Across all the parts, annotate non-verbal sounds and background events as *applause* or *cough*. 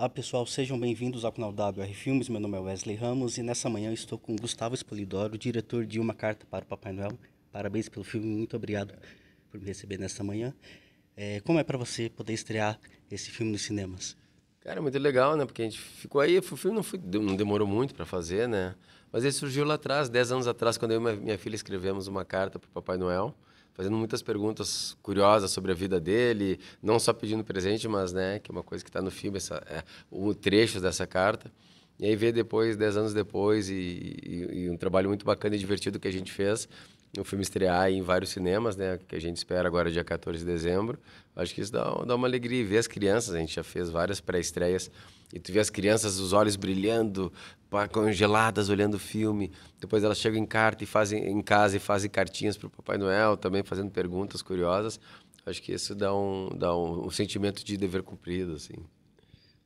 Olá pessoal, sejam bem-vindos ao canal WR Filmes. Meu nome é Wesley Ramos e nessa manhã estou com Gustavo Espolidoro, diretor de Uma Carta para o Papai Noel. Parabéns pelo filme, muito obrigado por me receber nessa manhã. É, como é para você poder estrear esse filme nos cinemas? Cara, é muito legal, né? Porque a gente ficou aí, o filme não, foi, não demorou muito para fazer, né? Mas ele surgiu lá atrás, 10 anos atrás, quando eu e minha filha escrevemos uma carta para o Papai Noel fazendo muitas perguntas curiosas sobre a vida dele, não só pedindo presente, mas né, que é uma coisa que está no filme, essa, é, o trecho dessa carta. E aí ver depois, dez anos depois, e, e, e um trabalho muito bacana e divertido que a gente fez, o filme estrear em vários cinemas, né? Que a gente espera agora dia 14 de dezembro. Acho que isso dá, dá uma alegria e ver as crianças. A gente já fez várias pré-estreias e tu vê as crianças, os olhos brilhando, congeladas, olhando o filme. Depois elas chegam em carta e fazem em casa e fazem cartinhas para o Papai Noel, também fazendo perguntas curiosas. Acho que isso dá um, dá um, um sentimento de dever cumprido, assim.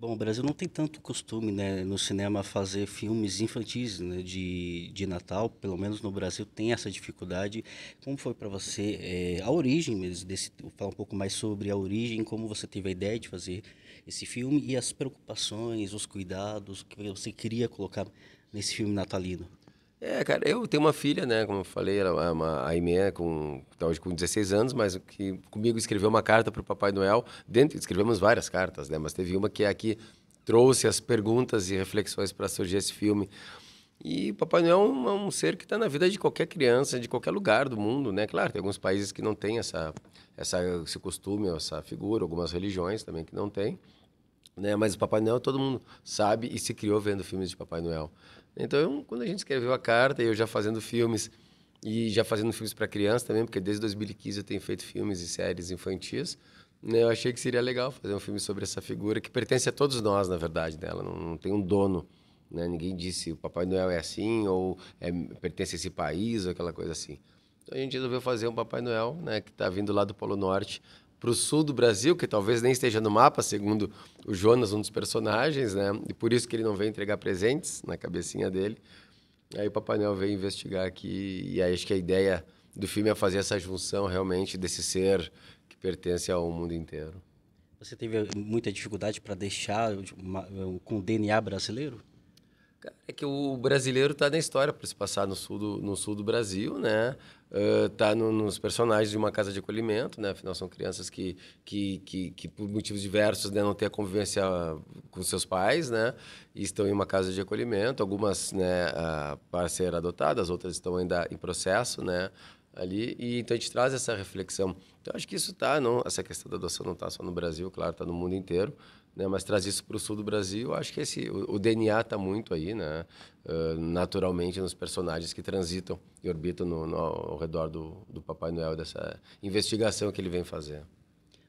Bom, o Brasil não tem tanto costume né, no cinema fazer filmes infantis né, de, de Natal, pelo menos no Brasil tem essa dificuldade. Como foi para você é, a origem desse, falar um pouco mais sobre a origem, como você teve a ideia de fazer esse filme e as preocupações, os cuidados que você queria colocar nesse filme natalino? É, cara, eu tenho uma filha, né? Como eu falei, ela é uma, a Imé, com, tá hoje com 16 anos, mas que comigo escreveu uma carta para o Papai Noel. Dentro, escrevemos várias cartas, né? Mas teve uma que é aqui trouxe as perguntas e reflexões para surgir esse filme. E Papai Noel é um, é um ser que está na vida de qualquer criança, de qualquer lugar do mundo, né? Claro, tem alguns países que não têm essa, essa, esse costume, essa figura, algumas religiões também que não têm. Né? Mas o Papai Noel todo mundo sabe e se criou vendo filmes de Papai Noel. Então, quando a gente escreveu a carta, eu já fazendo filmes e já fazendo filmes para criança também, porque desde 2015 eu tenho feito filmes e séries infantis, né? eu achei que seria legal fazer um filme sobre essa figura que pertence a todos nós, na verdade, dela, né, não, não tem um dono. Né? Ninguém disse o Papai Noel é assim ou é, pertence a esse país ou aquela coisa assim. Então a gente resolveu fazer um Papai Noel, né, que está vindo lá do Polo Norte, para o sul do Brasil, que talvez nem esteja no mapa, segundo o Jonas, um dos personagens, né? E por isso que ele não veio entregar presentes na cabecinha dele. Aí o Papai Noel veio investigar aqui, e aí acho que a ideia do filme é fazer essa junção realmente desse ser que pertence ao mundo inteiro. Você teve muita dificuldade para deixar com o DNA brasileiro? é que o brasileiro está na história para se passar no sul do, no sul do Brasil, né? está ah, no, nos personagens de uma casa de acolhimento, né? Afinal, são crianças que, que, que, que por motivos diversos, né, não têm a convivência com seus pais, né? E estão em uma casa de acolhimento. Algumas, né, uh, para ser adotadas, outras estão ainda em processo, né? ali e então a gente traz essa reflexão então acho que isso tá não essa questão da adoção não está só no Brasil claro está no mundo inteiro né? Mas traz isso para o sul do Brasil, acho que esse o, o DNA está muito aí, né? Uh, naturalmente nos personagens que transitam e orbitam no, no, ao redor do, do Papai Noel dessa investigação que ele vem fazer.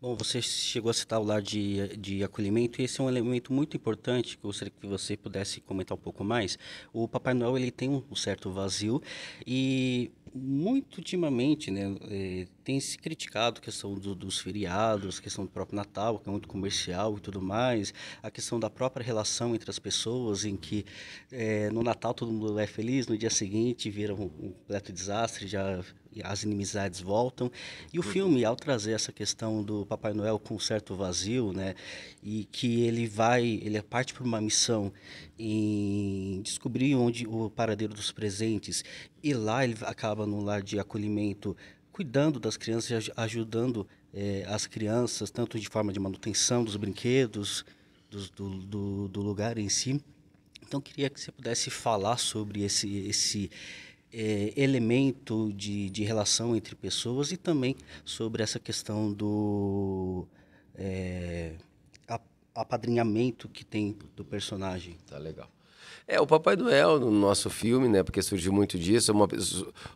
Bom, você chegou a citar o lado de, de acolhimento e esse é um elemento muito importante que eu gostaria que você pudesse comentar um pouco mais. O Papai Noel ele tem um certo vazio e muito ultimamente, né, é, tem se criticado a questão do, dos feriados, a questão do próprio Natal, que é muito comercial e tudo mais, a questão da própria relação entre as pessoas, em que é, no Natal todo mundo é feliz, no dia seguinte vira um, um completo desastre, já as inimizades voltam. E o uhum. filme, ao trazer essa questão do Papai Noel com um certo vazio, né, e que ele vai, ele parte para uma missão em descobrir onde o paradeiro dos presentes e lá ele acaba num lar de acolhimento, cuidando das crianças, ajudando eh, as crianças, tanto de forma de manutenção dos brinquedos, do, do, do, lugar em si. Então, queria que você pudesse falar sobre esse, esse eh, elemento de, de relação entre pessoas e também sobre essa questão do. Eh, apadrinhamento que tem do personagem. Tá legal. É, o Papai Noel no nosso filme, né? Porque surgiu muito disso. É uma,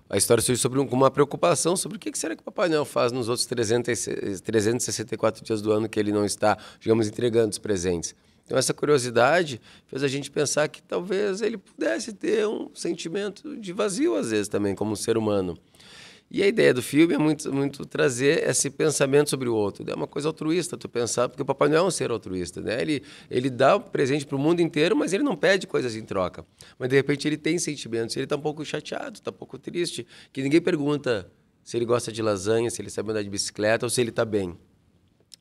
a história surgiu sobre um, uma preocupação sobre o que, que será que o Papai Noel faz nos outros 300, 364 dias do ano que ele não está, digamos, entregando os presentes. Então, essa curiosidade fez a gente pensar que talvez ele pudesse ter um sentimento de vazio, às vezes, também, como um ser humano. E a ideia do filme é muito, muito trazer esse pensamento sobre o outro. É uma coisa altruísta tu pensar, porque o Papai Noel é um ser altruísta. Né? Ele, ele dá um presente para o mundo inteiro, mas ele não pede coisas em troca. Mas, de repente, ele tem sentimentos. Ele está um pouco chateado, está um pouco triste, que ninguém pergunta se ele gosta de lasanha, se ele sabe andar de bicicleta ou se ele está bem.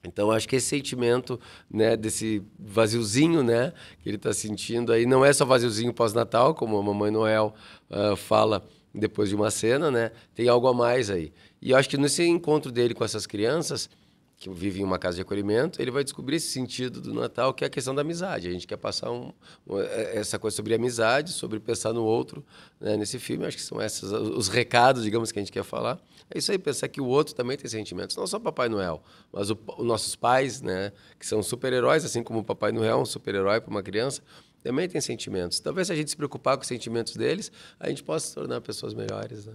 Então, acho que esse sentimento, né, desse vaziozinho, né, que ele está sentindo aí, não é só vaziozinho pós-natal, como a Mamãe Noel uh, fala depois de uma cena, né? Tem algo a mais aí. E eu acho que nesse encontro dele com essas crianças, que vivem em uma casa de acolhimento, ele vai descobrir esse sentido do Natal, que é a questão da amizade. A gente quer passar um, é, é, essa coisa sobre amizade, sobre pensar no outro né, nesse filme. Acho que são esses os recados, digamos, que a gente quer falar. É isso aí, pensar que o outro também tem sentimentos. Não só Papai Noel, mas os nossos pais, né, que são super-heróis, assim como o Papai Noel é um super-herói para uma criança também têm sentimentos. Talvez se a gente se preocupar com os sentimentos deles, a gente possa se tornar pessoas melhores. Né?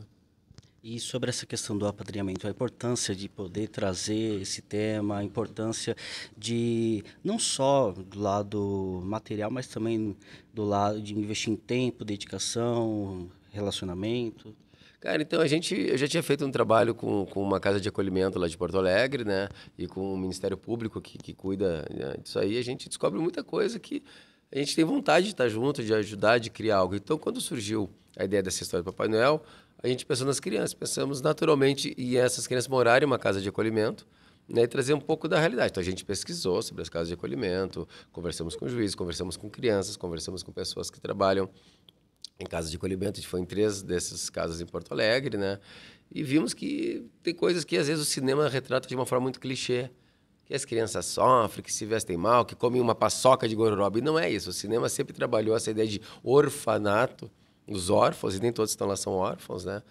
E sobre essa questão do apadrinhamento, a importância de poder trazer esse tema, a importância de não só do lado material, mas também do lado de investir em tempo, dedicação, relacionamento. Cara, então a gente, eu já tinha feito um trabalho com, com uma casa de acolhimento lá de Porto Alegre, né? E com o Ministério Público que, que cuida né, disso aí, a gente descobre muita coisa que a gente tem vontade de estar junto, de ajudar, de criar algo. Então, quando surgiu a ideia dessa história do Papai Noel, a gente pensou nas crianças, pensamos naturalmente em essas crianças morarem em uma casa de acolhimento né, e trazer um pouco da realidade. Então, a gente pesquisou sobre as casas de acolhimento, conversamos com juízes, conversamos com crianças, conversamos com pessoas que trabalham em casas de acolhimento. A gente foi em três dessas casas em Porto Alegre, né? E vimos que tem coisas que, às vezes, o cinema retrata de uma forma muito clichê que as crianças sofrem, que se vestem mal, que comem uma paçoca de gororoba. E não é isso. O cinema sempre trabalhou essa ideia de orfanato, os órfãos, e nem todos que estão lá são órfãos, né?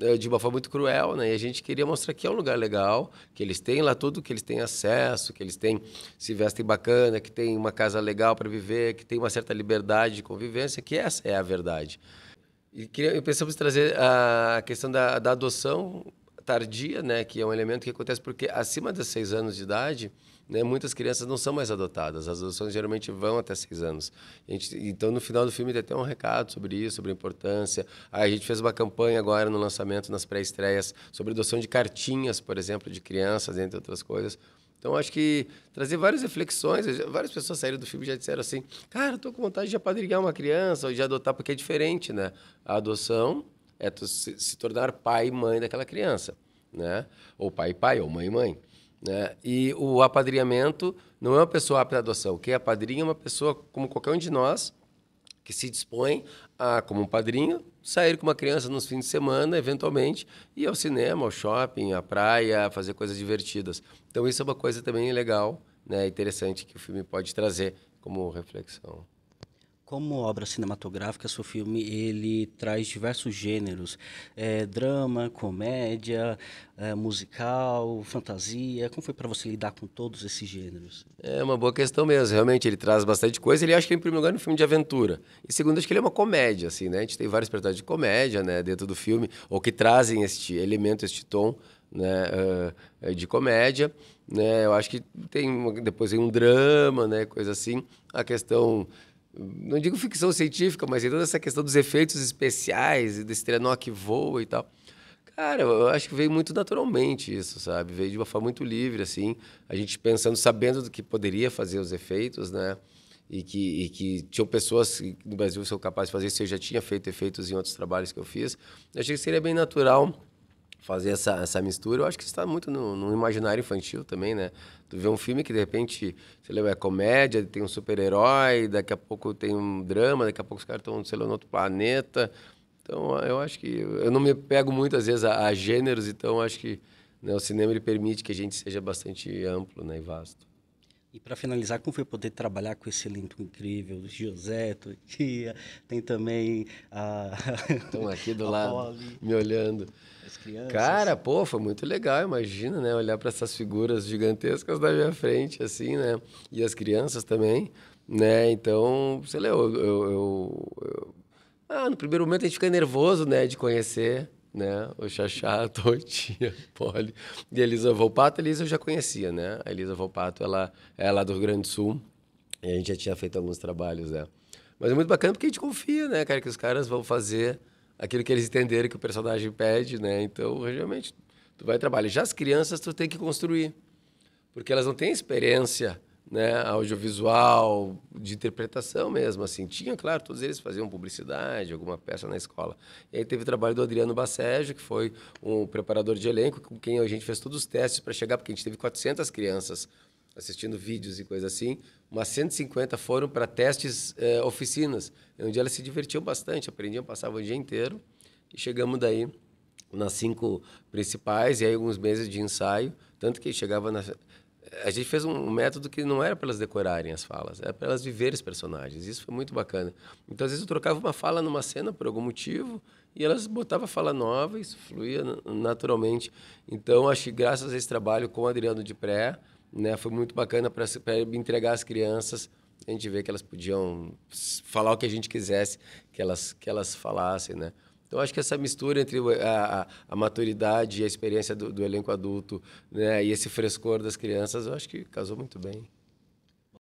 Eh, de uma forma muito cruel, né? E a gente queria mostrar que é um lugar legal, que eles têm lá tudo, que eles têm acesso, que eles têm se vestem bacana, que tem uma casa legal para viver, que tem uma certa liberdade de convivência, que essa é a verdade. E pensamos em trazer a questão da, da adoção tardia, né, que é um elemento que acontece porque acima de seis anos de idade, né, muitas crianças não são mais adotadas. As adoções geralmente vão até seis anos. Gente, então, no final do filme, tem até um recado sobre isso, sobre a importância. Ah, a gente fez uma campanha agora no lançamento, nas pré-estreias, sobre adoção de cartinhas, por exemplo, de crianças, entre outras coisas. Então, acho que trazer várias reflexões. Várias pessoas saíram do filme e já disseram assim: Cara, estou com vontade de apadrinhar uma criança ou de adotar, porque é diferente, né? A adoção é tu se, se tornar pai e mãe daquela criança, né? Ou pai e pai, ou mãe e mãe. Né? E o apadrinhamento não é uma pessoa apta à adoção. Quem apadrinha é, é uma pessoa como qualquer um de nós que se dispõe a, como um padrinho, sair com uma criança nos fins de semana, eventualmente, e ao cinema, ao shopping, à praia, fazer coisas divertidas. Então isso é uma coisa também legal, né? Interessante que o filme pode trazer como reflexão. Como obra cinematográfica, seu filme ele traz diversos gêneros: é, drama, comédia, é, musical, fantasia. Como foi para você lidar com todos esses gêneros? É uma boa questão mesmo. Realmente ele traz bastante coisa. Ele acha que em primeiro lugar é um filme de aventura e segundo acho que ele é uma comédia, assim, né? A gente tem vários personagens de comédia, né, dentro do filme ou que trazem este elemento, este tom, né, uh, de comédia. Né? Eu acho que tem depois tem um drama, né, coisa assim. A questão não digo ficção científica, mas em toda essa questão dos efeitos especiais desse trenó que voa e tal. Cara, eu acho que veio muito naturalmente isso, sabe? Veio de uma forma muito livre, assim. A gente pensando, sabendo do que poderia fazer os efeitos, né? E que, e que tinham pessoas que no Brasil são capazes de fazer isso. Eu já tinha feito efeitos em outros trabalhos que eu fiz. Eu achei que seria bem natural fazer essa, essa mistura. Eu acho que está muito no, no, imaginário infantil também, né? Tu vê um filme que de repente, sei lá, é comédia, tem um super-herói, daqui a pouco tem um drama, daqui a pouco os caras estão, sei lá, no outro planeta. Então, eu acho que eu não me pego muitas vezes a, a gêneros, então acho que né, o cinema ele permite que a gente seja bastante amplo, né, e vasto. E para finalizar, como foi poder trabalhar com esse elenco incrível, José, Tia, tem também a. Estão *laughs* aqui do lado, Poli, me olhando. As crianças. Cara, pô, foi muito legal, imagina, né? Olhar para essas figuras gigantescas da minha frente, assim, né? E as crianças também, né? Então, sei lá, eu, eu, eu, eu... Ah, no primeiro momento a gente fica nervoso, né, de conhecer né? O Xaxá, a Tontinha, a *laughs* e a Elisa Volpato. A Elisa eu já conhecia, né? A Elisa Volpato, ela é lá do Rio Grande do Sul e a gente já tinha feito alguns trabalhos, né? Mas é muito bacana porque a gente confia, né, cara? Que os caras vão fazer aquilo que eles entenderem que o personagem pede, né? Então, realmente, tu vai trabalhar. Já as crianças, tu tem que construir. Porque elas não têm experiência né, audiovisual, de interpretação mesmo, assim. Tinha, claro, todos eles faziam publicidade, alguma peça na escola. E aí teve o trabalho do Adriano Bacejo, que foi um preparador de elenco, com quem a gente fez todos os testes para chegar, porque a gente teve 400 crianças assistindo vídeos e coisa assim. Umas 150 foram para testes, eh, oficinas, onde elas se divertiam bastante, aprendiam, passavam o dia inteiro. E chegamos daí nas cinco principais, e aí alguns meses de ensaio. Tanto que chegava na a gente fez um método que não era para elas decorarem as falas, era para elas viverem os personagens. Isso foi muito bacana. Então, às vezes, eu trocava uma fala numa cena por algum motivo e elas botavam a fala nova e isso fluía naturalmente. Então, acho que graças a esse trabalho com o Adriano de Pré, né, foi muito bacana para entregar às crianças. A gente vê que elas podiam falar o que a gente quisesse que elas, que elas falassem, né? Então, acho que essa mistura entre a, a, a maturidade e a experiência do, do elenco adulto né, e esse frescor das crianças, eu acho que casou muito bem.